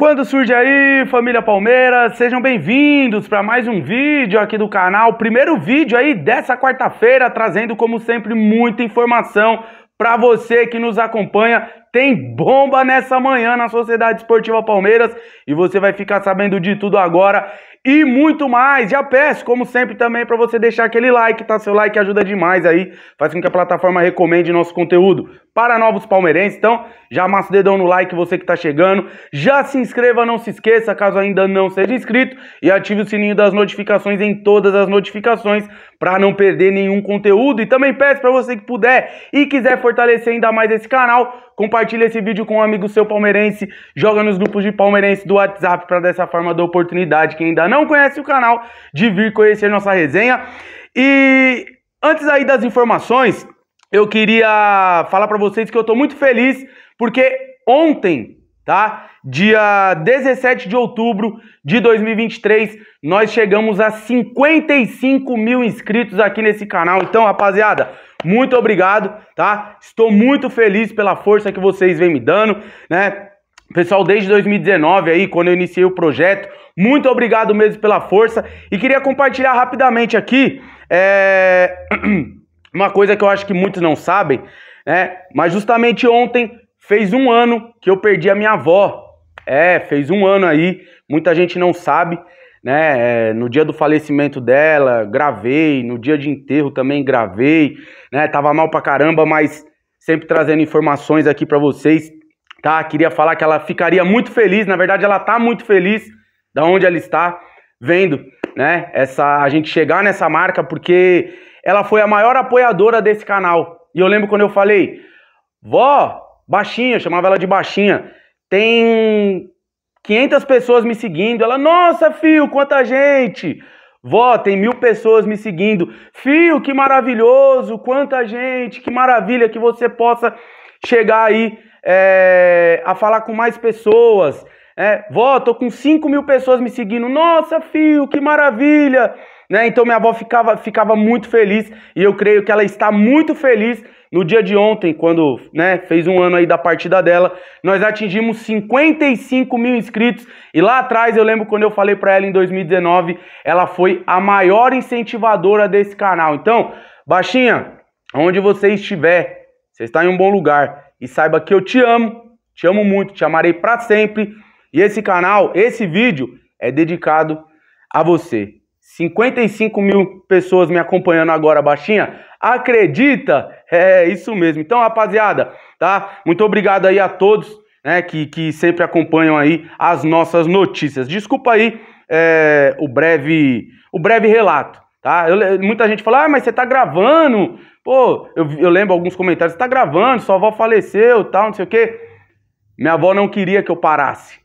Quando surge aí, família Palmeiras, sejam bem-vindos para mais um vídeo aqui do canal. Primeiro vídeo aí dessa quarta-feira, trazendo como sempre muita informação para você que nos acompanha. Tem bomba nessa manhã na Sociedade Esportiva Palmeiras e você vai ficar sabendo de tudo agora e muito mais. Já peço, como sempre, também para você deixar aquele like, tá? Seu like ajuda demais aí, faz com que a plataforma recomende nosso conteúdo para novos palmeirenses. Então, já amassa o dedão no like, você que está chegando. Já se inscreva, não se esqueça, caso ainda não seja inscrito. E ative o sininho das notificações em todas as notificações para não perder nenhum conteúdo. E também peço para você que puder e quiser fortalecer ainda mais esse canal, compartilhe esse vídeo com um amigo seu palmeirense, joga nos grupos de palmeirense do WhatsApp para dessa forma dar oportunidade quem ainda não conhece o canal de vir conhecer nossa resenha. E antes aí das informações, eu queria falar para vocês que eu estou muito feliz porque ontem, tá? Dia 17 de outubro de 2023, nós chegamos a 55 mil inscritos aqui nesse canal. Então, rapaziada, muito obrigado, tá? Estou muito feliz pela força que vocês vêm me dando, né? Pessoal, desde 2019 aí, quando eu iniciei o projeto, muito obrigado mesmo pela força e queria compartilhar rapidamente aqui. É... Uma coisa que eu acho que muitos não sabem, né? Mas justamente ontem fez um ano que eu perdi a minha avó. É, fez um ano aí, muita gente não sabe, né? É, no dia do falecimento dela, gravei, no dia de enterro também gravei, né? Tava mal pra caramba, mas sempre trazendo informações aqui para vocês, tá? Queria falar que ela ficaria muito feliz, na verdade ela tá muito feliz da onde ela está, vendo, né? Essa a gente chegar nessa marca porque ela foi a maior apoiadora desse canal. E eu lembro quando eu falei, vó, baixinha, chamava ela de baixinha, tem 500 pessoas me seguindo. Ela, nossa, fio, quanta gente! Vó, tem mil pessoas me seguindo. Fio, que maravilhoso, quanta gente, que maravilha que você possa chegar aí é, a falar com mais pessoas. É, vó, tô com 5 mil pessoas me seguindo. Nossa, filho, que maravilha! Né? Então minha avó ficava, ficava muito feliz e eu creio que ela está muito feliz no dia de ontem, quando né, fez um ano aí da partida dela. Nós atingimos 55 mil inscritos e lá atrás eu lembro quando eu falei para ela em 2019, ela foi a maior incentivadora desse canal. Então, baixinha, onde você estiver, você está em um bom lugar e saiba que eu te amo, te amo muito, te amarei para sempre. E esse canal, esse vídeo é dedicado a você. 55 mil pessoas me acompanhando agora, baixinha. Acredita? É isso mesmo. Então, rapaziada, tá? Muito obrigado aí a todos né, que, que sempre acompanham aí as nossas notícias. Desculpa aí é, o, breve, o breve relato, tá? Eu, muita gente fala, ah, mas você tá gravando? Pô, eu, eu lembro alguns comentários, você tá gravando, sua avó faleceu, tal, não sei o quê. Minha avó não queria que eu parasse.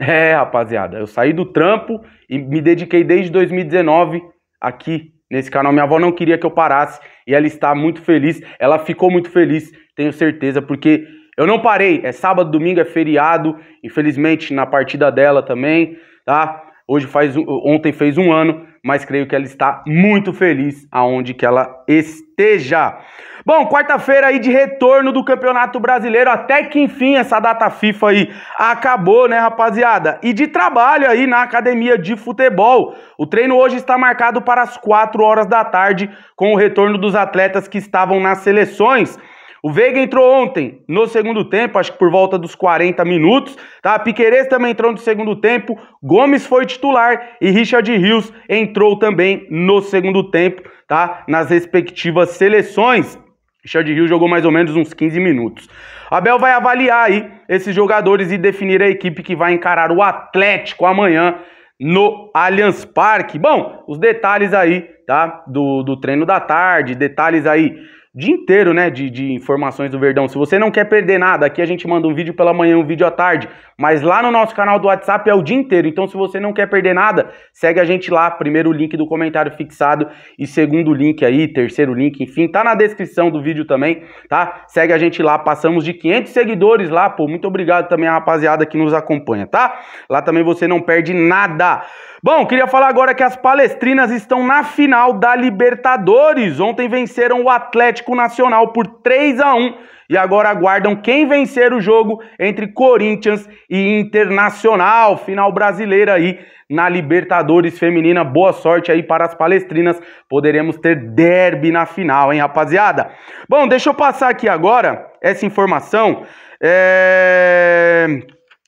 É, rapaziada, eu saí do trampo e me dediquei desde 2019 aqui nesse canal. Minha avó não queria que eu parasse e ela está muito feliz. Ela ficou muito feliz, tenho certeza, porque eu não parei. É sábado, domingo, é feriado, infelizmente na partida dela também, tá? Hoje faz ontem fez um ano, mas creio que ela está muito feliz aonde que ela esteja. Bom, quarta-feira aí de retorno do Campeonato Brasileiro, até que enfim essa data FIFA aí acabou, né, rapaziada? E de trabalho aí na academia de futebol. O treino hoje está marcado para as 4 horas da tarde, com o retorno dos atletas que estavam nas seleções. O Veiga entrou ontem no segundo tempo, acho que por volta dos 40 minutos, tá? Piqueires também entrou no segundo tempo, Gomes foi titular e Richard Rios entrou também no segundo tempo, tá? Nas respectivas seleções. Richard Rios jogou mais ou menos uns 15 minutos. Abel vai avaliar aí esses jogadores e definir a equipe que vai encarar o Atlético amanhã no Allianz Parque. Bom, os detalhes aí, tá? Do, do treino da tarde, detalhes aí dia inteiro, né, de, de, informações do Verdão. Se você não quer perder nada, aqui a gente manda um vídeo pela manhã, um vídeo à tarde, mas lá no nosso canal do WhatsApp é o dia inteiro. Então, se você não quer perder nada, segue a gente lá. Primeiro link do comentário fixado e segundo link aí, terceiro link, enfim, tá na descrição do vídeo também, tá? Segue a gente lá. Passamos de 500 seguidores lá, pô. Muito obrigado também à rapaziada que nos acompanha, tá? Lá também você não perde nada. Bom, queria falar agora que as Palestrinas estão na final da Libertadores. Ontem venceram o Atlético Atlético Nacional por 3 a 1 e agora aguardam quem vencer o jogo entre Corinthians e Internacional. Final brasileira aí na Libertadores Feminina. Boa sorte aí para as palestrinas. Poderemos ter derby na final, hein, rapaziada? Bom, deixa eu passar aqui agora essa informação. É...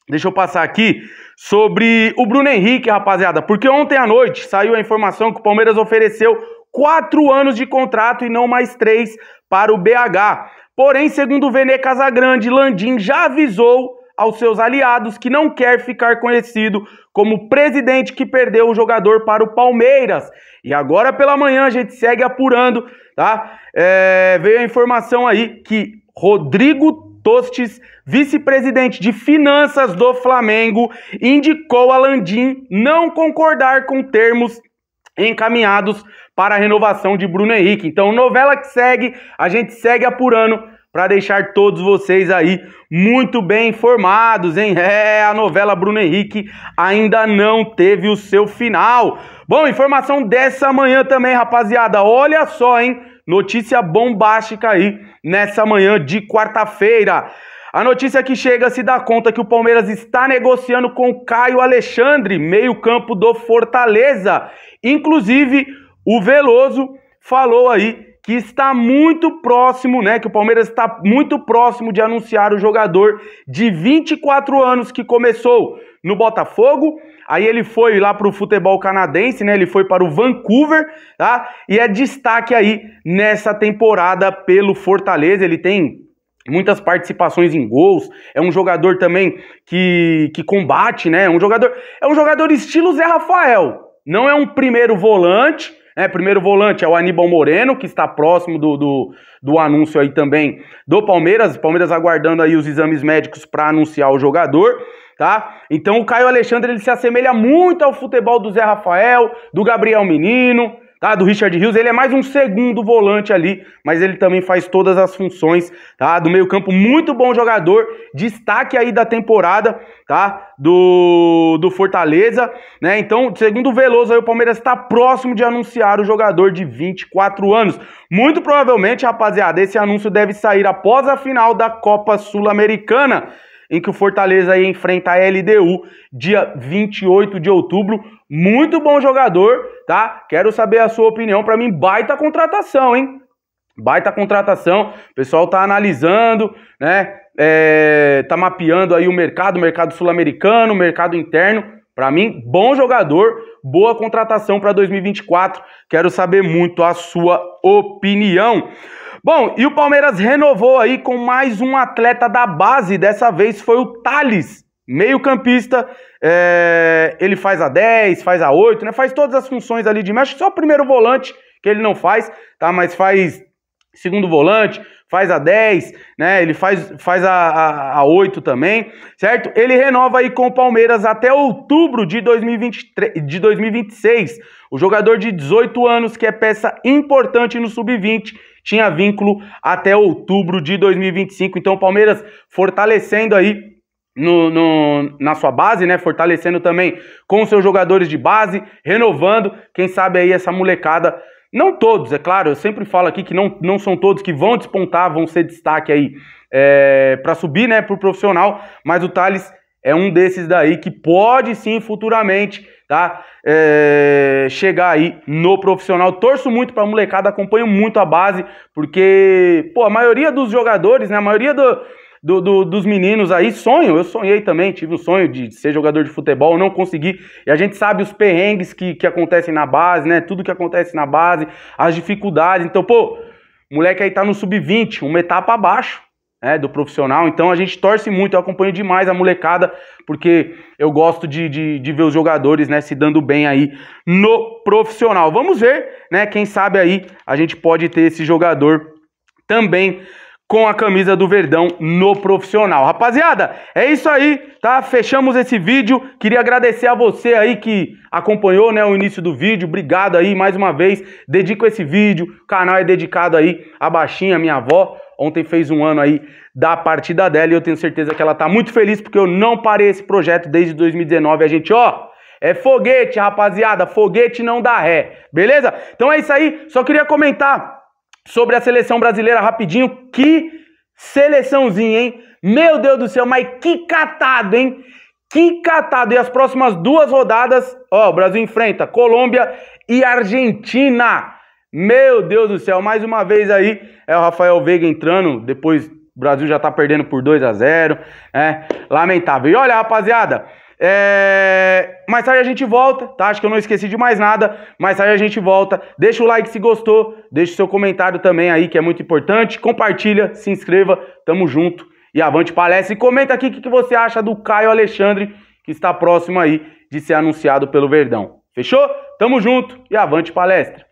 Deixa eu passar aqui sobre o Bruno Henrique, rapaziada, porque ontem à noite saiu a informação que o Palmeiras ofereceu quatro anos de contrato e não mais três para o BH. Porém, segundo o Vene Casagrande, Landim já avisou aos seus aliados que não quer ficar conhecido como presidente que perdeu o jogador para o Palmeiras. E agora pela manhã a gente segue apurando, tá? É, veio a informação aí que Rodrigo Tostes, vice-presidente de finanças do Flamengo, indicou a Landim não concordar com termos encaminhados para a renovação de Bruno Henrique. Então, novela que segue, a gente segue apurando para deixar todos vocês aí muito bem informados, hein? É, a novela Bruno Henrique ainda não teve o seu final. Bom, informação dessa manhã também, rapaziada. Olha só, hein? Notícia bombástica aí nessa manhã de quarta-feira. A notícia que chega se dá conta que o Palmeiras está negociando com Caio Alexandre, meio-campo do Fortaleza. Inclusive, o Veloso falou aí que está muito próximo, né? Que o Palmeiras está muito próximo de anunciar o jogador de 24 anos que começou no Botafogo. Aí ele foi lá para o futebol canadense, né? Ele foi para o Vancouver, tá? E é destaque aí nessa temporada pelo Fortaleza. Ele tem muitas participações em gols. É um jogador também que, que combate, né? É um jogador, é um jogador estilo Zé Rafael. Não é um primeiro volante, né? Primeiro volante é o Aníbal Moreno, que está próximo do, do, do anúncio aí também do Palmeiras. Palmeiras aguardando aí os exames médicos para anunciar o jogador. Tá? Então o Caio Alexandre ele se assemelha muito ao futebol do Zé Rafael, do Gabriel Menino, tá? Do Richard Rios, ele é mais um segundo volante ali, mas ele também faz todas as funções, tá? Do meio-campo, muito bom jogador, destaque aí da temporada, tá? Do, do Fortaleza, né? Então, segundo o Veloso, aí o Palmeiras está próximo de anunciar o jogador de 24 anos. Muito provavelmente, rapaziada, esse anúncio deve sair após a final da Copa Sul-Americana em que o Fortaleza enfrenta a LDU, dia 28 de outubro. Muito bom jogador, tá? Quero saber a sua opinião. Para mim, baita contratação, hein? Baita contratação. O pessoal tá analisando, né? É, tá mapeando aí o mercado, mercado sul-americano, mercado interno. Para mim, bom jogador, boa contratação para 2024. Quero saber muito a sua opinião. Bom, e o Palmeiras renovou aí com mais um atleta da base, dessa vez foi o Thales, meio-campista. É, ele faz a 10, faz a 8, né? Faz todas as funções ali de meio. Acho que só o primeiro volante que ele não faz, tá? Mas faz segundo volante, faz a 10, né? Ele faz, faz a, a, a 8 também, certo? Ele renova aí com o Palmeiras até outubro de, 2023, de 2026. O jogador de 18 anos, que é peça importante no sub-20, tinha vínculo até outubro de 2025. Então o Palmeiras fortalecendo aí no, no, na sua base, né? Fortalecendo também com seus jogadores de base, renovando, quem sabe aí essa molecada. Não todos, é claro, eu sempre falo aqui que não, não são todos que vão despontar, vão ser destaque aí é, para subir, né, para o profissional, mas o Thales é um desses daí que pode sim futuramente tá? É, chegar aí no profissional. Torço muito pra molecada, acompanho muito a base, porque, pô, a maioria dos jogadores, né? A maioria do, do, do, dos meninos aí, sonho, eu sonhei também, tive um sonho de ser jogador de futebol, não consegui, e a gente sabe os perrengues que, que acontecem na base, né, tudo que acontece na base, as dificuldades, então, pô, moleque aí tá no sub-20, uma etapa abaixo, né, do profissional. Então a gente torce muito, eu acompanho demais a molecada, porque eu gosto de, de, de ver os jogadores né, se dando bem aí no profissional. Vamos ver, né? Quem sabe aí a gente pode ter esse jogador também com a camisa do Verdão no profissional. Rapaziada, é isso aí, tá? Fechamos esse vídeo. Queria agradecer a você aí que acompanhou, né, o início do vídeo. Obrigado aí mais uma vez. Dedico esse vídeo. O canal é dedicado aí a baixinha, minha avó, Ontem fez um ano aí da partida dela e eu tenho certeza que ela tá muito feliz porque eu não parei esse projeto desde 2019. A gente, ó, é foguete, rapaziada, foguete não dá ré, beleza? Então é isso aí, só queria comentar sobre a seleção brasileira rapidinho. Que seleçãozinha, hein? Meu Deus do céu, mas que catado, hein? Que catado! E as próximas duas rodadas, ó, o Brasil enfrenta Colômbia e Argentina. Meu Deus do céu, mais uma vez aí é o Rafael Veiga entrando, depois o Brasil já tá perdendo por 2 a 0 é lamentável. E olha, rapaziada, é... mais tarde a gente volta, tá? Acho que eu não esqueci de mais nada. Mais tarde a gente volta. Deixa o like se gostou, deixa o seu comentário também aí, que é muito importante. Compartilha, se inscreva, tamo junto e avante palestra. E comenta aqui o que, que você acha do Caio Alexandre, que está próximo aí de ser anunciado pelo Verdão. Fechou? Tamo junto e avante palestra!